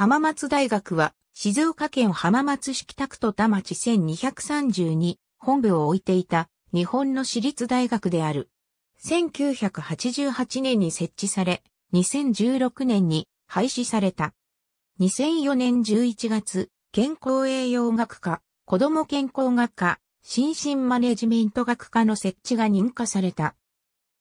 浜松大学は、静岡県浜松市北区と田町1232本部を置いていた日本の私立大学である。1988年に設置され、2016年に廃止された。2004年11月、健康栄養学科、子ども健康学科、心身マネジメント学科の設置が認可された。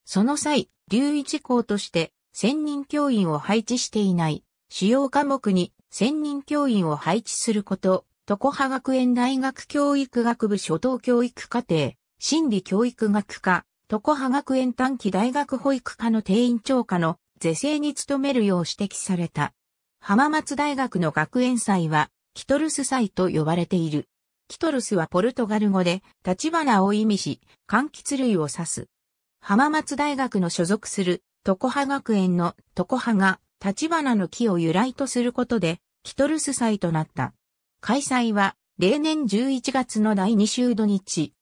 その際、留意事項として、専任教員を配置していない。主要科目に専任教員を配置すること、常葉学園大学教育学部初等教育課程、心理教育学科、常葉学園短期大学保育科の定員長課の是正に努めるよう指摘された。浜松大学の学園祭は、キトルス祭と呼ばれている。キトルスはポルトガル語で、立花を意味し、柑橘類を指す。浜松大学の所属する、常葉学園の常葉が立花の木を由来とすることで、キトルス祭となった。開催は、例年11月の第2週土日。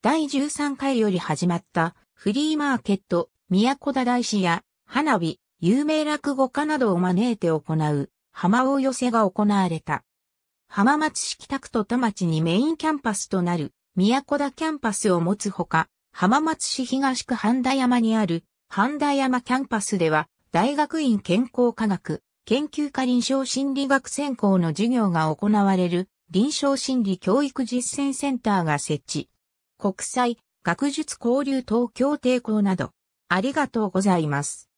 第13回より始まった、フリーマーケット、宮古田大師や、花火、有名落語家などを招いて行う、浜を寄せが行われた。浜松市北区と田町にメインキャンパスとなる、宮古田キャンパスを持つほか、浜松市東区半田山にある、半田山キャンパスでは、大学院健康科学、研究科臨床心理学専攻の授業が行われる臨床心理教育実践センターが設置。国際学術交流東京抵抗など、ありがとうございます。